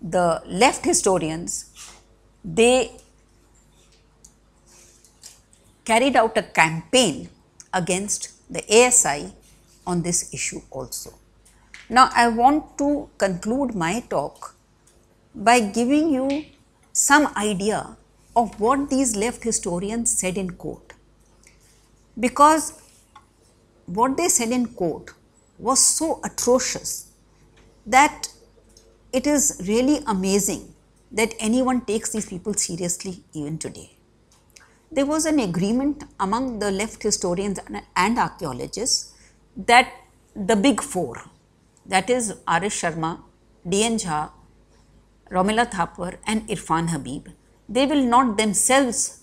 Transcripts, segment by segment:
the left historians, they carried out a campaign against the ASI on this issue also. Now, I want to conclude my talk by giving you some idea of what these left historians said in court. Because what they said in court was so atrocious that it is really amazing that anyone takes these people seriously even today. There was an agreement among the left historians and archaeologists that the big four, that is Arish Sharma, D.N. Jha, Romila Thapar and Irfan Habib, they will not themselves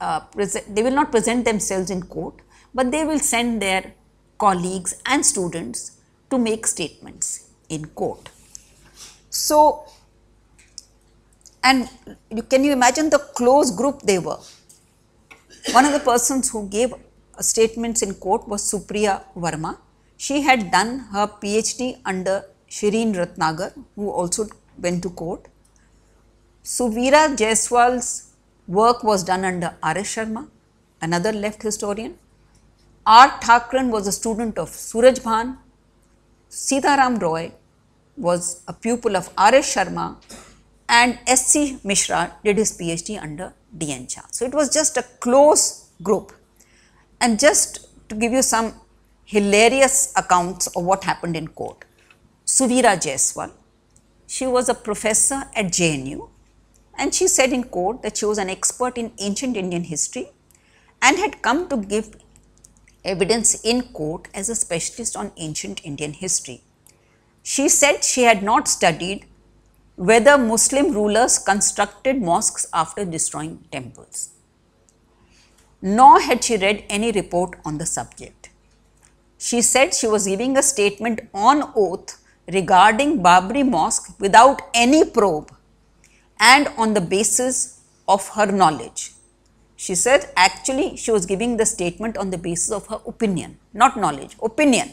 uh, present, they will not present themselves in court, but they will send their colleagues and students to make statements in court. So, and you, can you imagine the close group they were? One of the persons who gave statements in court was Supriya Varma. She had done her PhD under Shireen Ratnagar who also went to court. Suvira Jaiswal's work was done under Arish Sharma, another left historian. R. Thakran was a student of Suraj Bhan. Sitaram Roy was a pupil of R.S. Sharma and S.C. Mishra did his PhD under D.N. Jha. So, it was just a close group and just to give you some hilarious accounts of what happened in court. Suvira Jaiswal, she was a professor at JNU and she said in court that she was an expert in ancient Indian history and had come to give evidence in court as a specialist on ancient Indian history. She said she had not studied whether Muslim rulers constructed mosques after destroying temples. Nor had she read any report on the subject. She said she was giving a statement on oath regarding Babri Mosque without any probe and on the basis of her knowledge. She said actually she was giving the statement on the basis of her opinion, not knowledge, opinion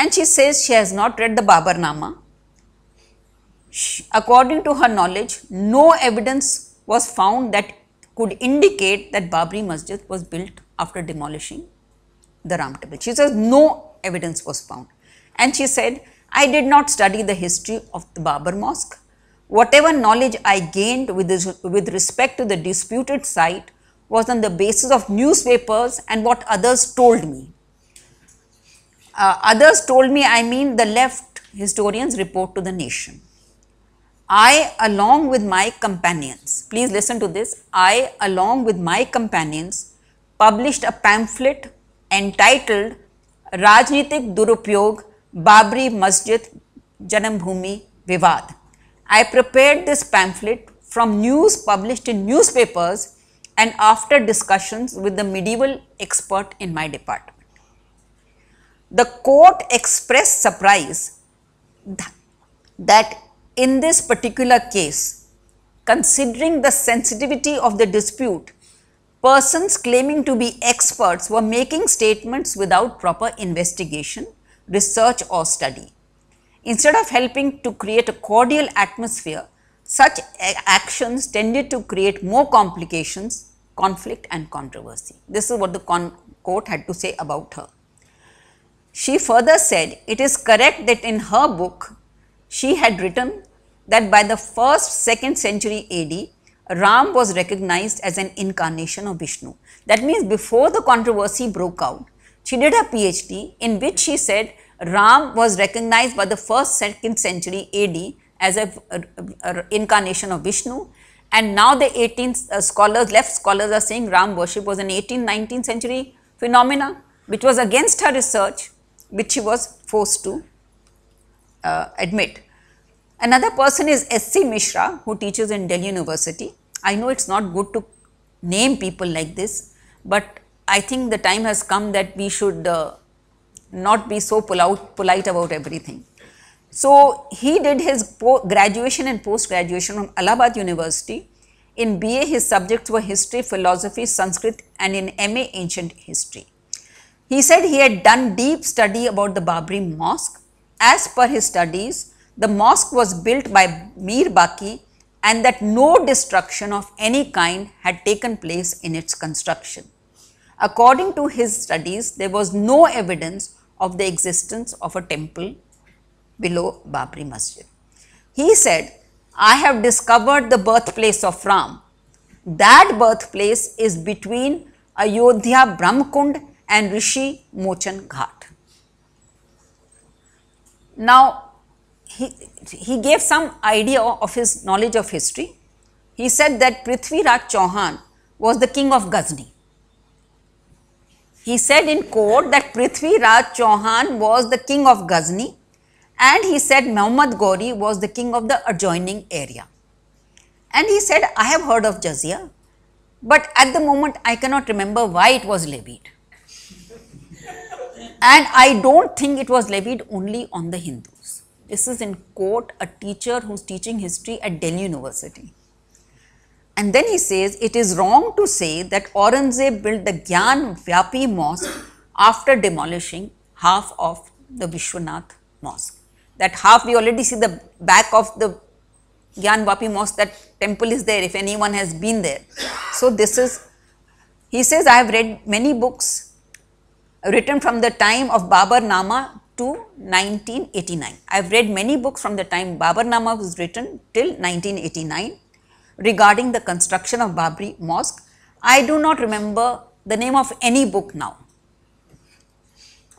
and she says she has not read the Babarnama. Nama. according to her knowledge, no evidence was found that could indicate that Babri Masjid was built after demolishing the Ram Temple. She says no evidence was found and she said, I did not study the history of the Babar Mosque. Whatever knowledge I gained with, this, with respect to the disputed site was on the basis of newspapers and what others told me. Uh, others told me I mean the left historians report to the nation. I along with my companions, please listen to this, I along with my companions published a pamphlet entitled Rajnitik Durupyog Babri Masjid Janambhumi Vivad. I prepared this pamphlet from news published in newspapers and after discussions with the medieval expert in my department. The court expressed surprise that in this particular case, considering the sensitivity of the dispute, persons claiming to be experts were making statements without proper investigation, research or study. Instead of helping to create a cordial atmosphere, such actions tended to create more complications, conflict and controversy. This is what the court had to say about her. She further said it is correct that in her book, she had written that by the 1st 2nd century AD, Ram was recognized as an incarnation of Vishnu. That means before the controversy broke out, she did her PhD in which she said Ram was recognized by the 1st 2nd century AD as an incarnation of Vishnu and now the 18th uh, scholars, left scholars are saying Ram worship was an 18th, 19th century phenomena which was against her research which he was forced to uh, admit. Another person is S.C. Mishra who teaches in Delhi University. I know it is not good to name people like this, but I think the time has come that we should uh, not be so polite, polite about everything. So, he did his graduation and post graduation from Allahabad University. In BA, his subjects were history, philosophy, Sanskrit, and in MA, ancient history. He said he had done deep study about the Babri Mosque. As per his studies, the mosque was built by Mir Baki and that no destruction of any kind had taken place in its construction. According to his studies, there was no evidence of the existence of a temple below Babri Masjid. He said, I have discovered the birthplace of Ram. That birthplace is between Ayodhya Brahmakund and Rishi Mochan Ghat. Now, he, he gave some idea of his knowledge of history. He said that Prithvi Raj Chauhan was the king of Ghazni. He said in court that Prithvi Raj Chauhan was the king of Ghazni and he said Muhammad Ghori was the king of the adjoining area. And he said, I have heard of Jazia, but at the moment I cannot remember why it was levied and I don't think it was levied only on the Hindus. This is in quote a teacher who's teaching history at Delhi University. And then he says, it is wrong to say that Aurangzeb built the Gyan Vyapi mosque after demolishing half of the Vishwanath mosque. That half we already see the back of the Gyan Vapi mosque that temple is there if anyone has been there. So this is, he says I have read many books written from the time of Babar Nama to 1989. I have read many books from the time Babar Nama was written till 1989 regarding the construction of Babri Mosque. I do not remember the name of any book now.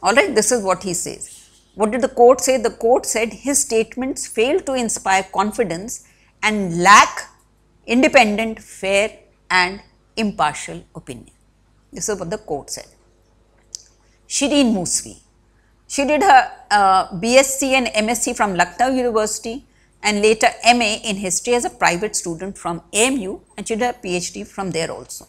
Alright, this is what he says. What did the court say? The court said his statements fail to inspire confidence and lack independent, fair and impartial opinion. This is what the court said. Shireen Musvi. She did her uh, BSc and MSc from Lucknow University and later MA in history as a private student from AMU and she did her PhD from there also.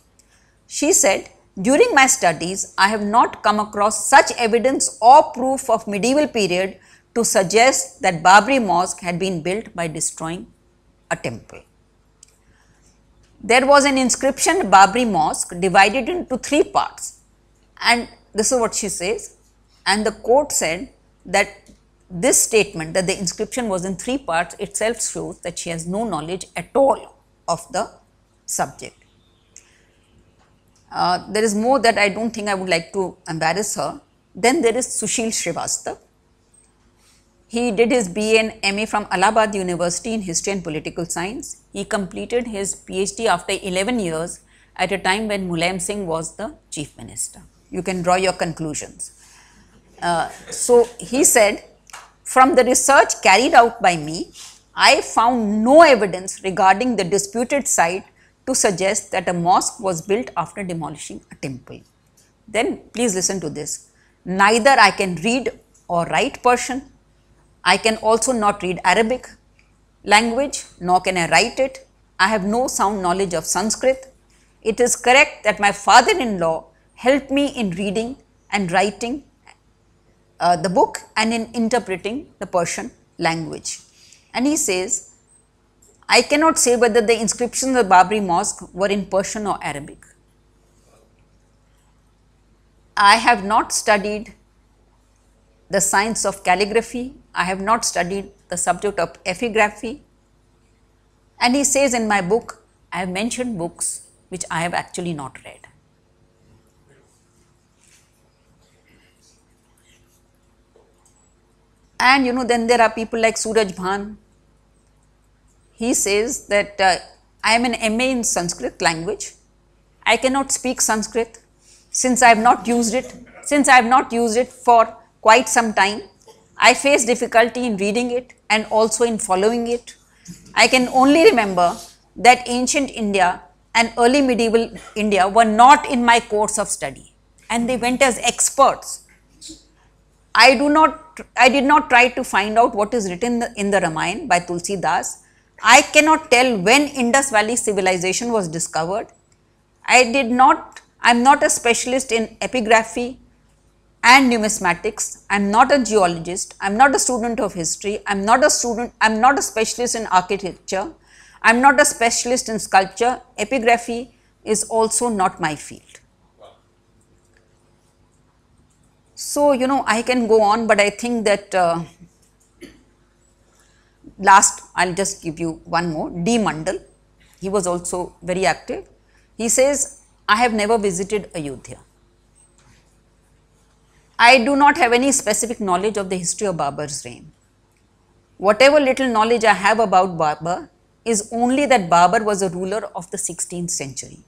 She said, during my studies, I have not come across such evidence or proof of medieval period to suggest that Babri Mosque had been built by destroying a temple. There was an inscription Babri Mosque divided into three parts and this is what she says and the court said that this statement that the inscription was in three parts itself shows that she has no knowledge at all of the subject. Uh, there is more that I do not think I would like to embarrass her. Then there is Sushil Srivastav. He did his BA and MA from Allahabad University in History and Political Science. He completed his PhD after 11 years at a time when Mulayam Singh was the Chief Minister you can draw your conclusions. Uh, so he said, from the research carried out by me, I found no evidence regarding the disputed site to suggest that a mosque was built after demolishing a temple. Then please listen to this. Neither I can read or write Persian. I can also not read Arabic language, nor can I write it. I have no sound knowledge of Sanskrit. It is correct that my father-in-law helped me in reading and writing uh, the book and in interpreting the Persian language. And he says, I cannot say whether the inscriptions of Babri Mosque were in Persian or Arabic. I have not studied the science of calligraphy, I have not studied the subject of epigraphy. And he says in my book, I have mentioned books which I have actually not read. And you know, then there are people like Suraj Bhan. He says that uh, I am an MA in Sanskrit language. I cannot speak Sanskrit since I have not used it, since I have not used it for quite some time. I face difficulty in reading it and also in following it. I can only remember that ancient India and early medieval India were not in my course of study and they went as experts. I do not I did not try to find out what is written in the Ramayana by Tulsi Das. I cannot tell when Indus Valley civilization was discovered. I did not, I am not a specialist in epigraphy and numismatics. I am not a geologist. I am not a student of history. I am not a student, I am not a specialist in architecture. I am not a specialist in sculpture. Epigraphy is also not my field. So, you know I can go on, but I think that uh, last I will just give you one more D. Mandal, he was also very active. He says, I have never visited Ayodhya. I do not have any specific knowledge of the history of Babar's reign. Whatever little knowledge I have about Babar is only that Babar was a ruler of the 16th century.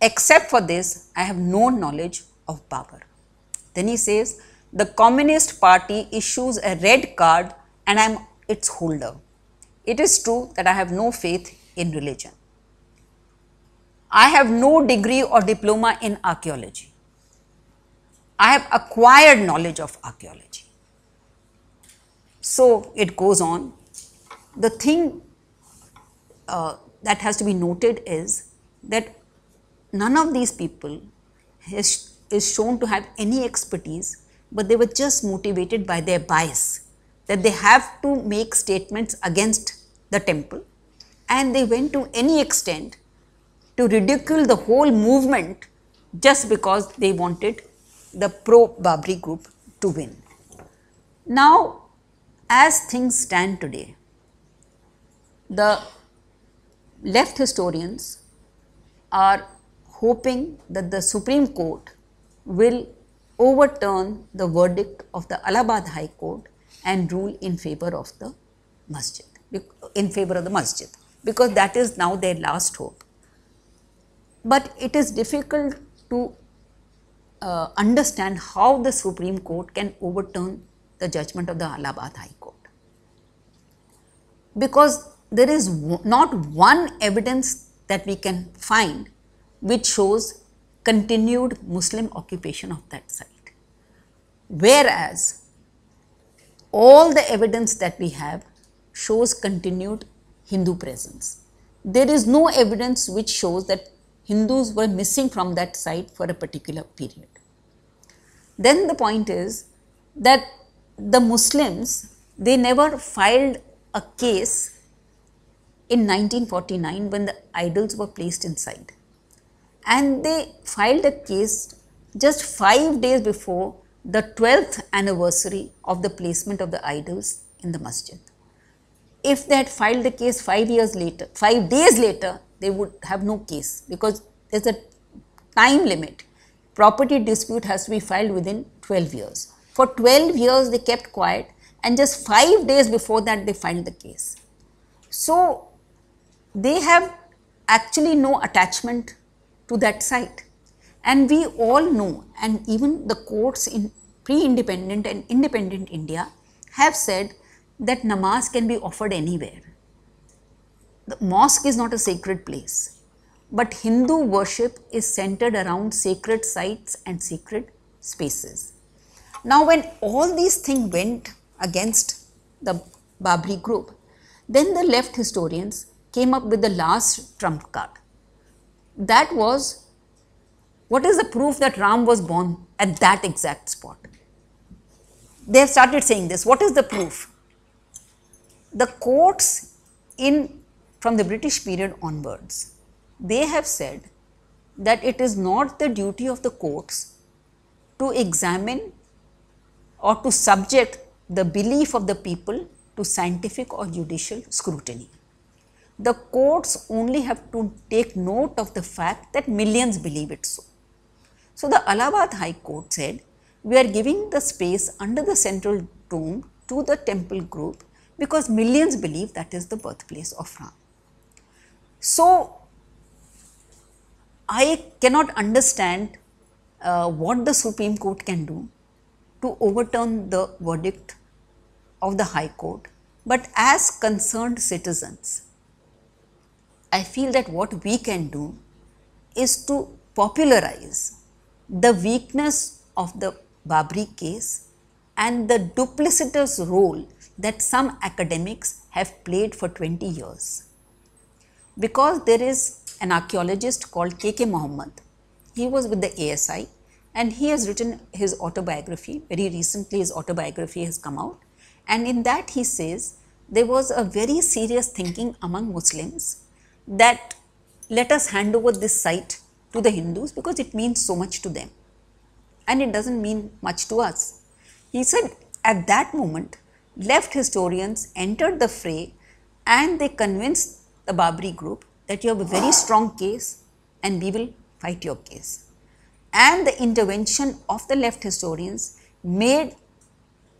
Except for this, I have no knowledge of Babar." Then he says, the Communist Party issues a red card and I am its holder. It is true that I have no faith in religion. I have no degree or diploma in archaeology. I have acquired knowledge of archaeology. So it goes on. The thing uh, that has to be noted is that none of these people has is shown to have any expertise, but they were just motivated by their bias that they have to make statements against the temple and they went to any extent to ridicule the whole movement just because they wanted the pro Babri group to win. Now, as things stand today, the left historians are hoping that the Supreme Court will overturn the verdict of the Allahabad High Court and rule in favor of the masjid, in favor of the masjid, because that is now their last hope. But it is difficult to uh, understand how the Supreme Court can overturn the judgment of the Allahabad High Court. Because there is not one evidence that we can find which shows continued Muslim occupation of that site. Whereas, all the evidence that we have shows continued Hindu presence. There is no evidence which shows that Hindus were missing from that site for a particular period. Then the point is that the Muslims, they never filed a case in 1949 when the idols were placed inside and they filed a case just 5 days before the 12th anniversary of the placement of the idols in the masjid. If they had filed the case 5 years later, 5 days later, they would have no case because there is a time limit. Property dispute has to be filed within 12 years. For 12 years, they kept quiet and just 5 days before that, they filed the case. So, they have actually no attachment to that site. And we all know and even the courts in pre-independent and independent India have said that namaz can be offered anywhere. The mosque is not a sacred place, but Hindu worship is centered around sacred sites and sacred spaces. Now, when all these things went against the Babri group, then the left historians came up with the last trump card that was what is the proof that Ram was born at that exact spot? They have started saying this. What is the proof? The courts in from the British period onwards, they have said that it is not the duty of the courts to examine or to subject the belief of the people to scientific or judicial scrutiny the courts only have to take note of the fact that millions believe it so. So, the Allahabad High Court said, we are giving the space under the central tomb to the temple group because millions believe that is the birthplace of Ram. So, I cannot understand uh, what the Supreme Court can do to overturn the verdict of the High Court, but as concerned citizens, I feel that what we can do is to popularize the weakness of the Babri case and the duplicitous role that some academics have played for 20 years. Because there is an archaeologist called K.K. Mohammed, he was with the ASI and he has written his autobiography, very recently his autobiography has come out and in that he says there was a very serious thinking among Muslims that let us hand over this site to the Hindus because it means so much to them and it does not mean much to us. He said at that moment left historians entered the fray and they convinced the Babri group that you have a very strong case and we will fight your case. And the intervention of the left historians made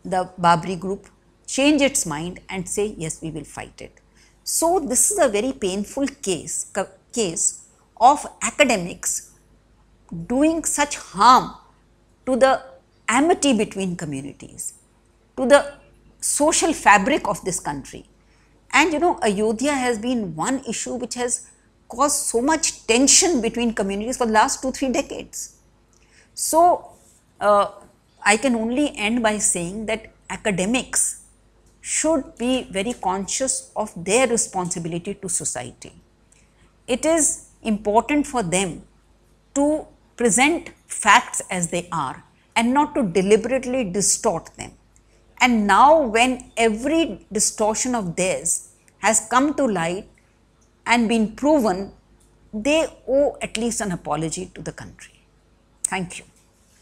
the Babri group change its mind and say yes we will fight it. So this is a very painful case, case of academics doing such harm to the amity between communities, to the social fabric of this country. And you know, Ayodhya has been one issue which has caused so much tension between communities for the last two, three decades. So, uh, I can only end by saying that academics should be very conscious of their responsibility to society. It is important for them to present facts as they are and not to deliberately distort them. And now when every distortion of theirs has come to light and been proven, they owe at least an apology to the country. Thank you.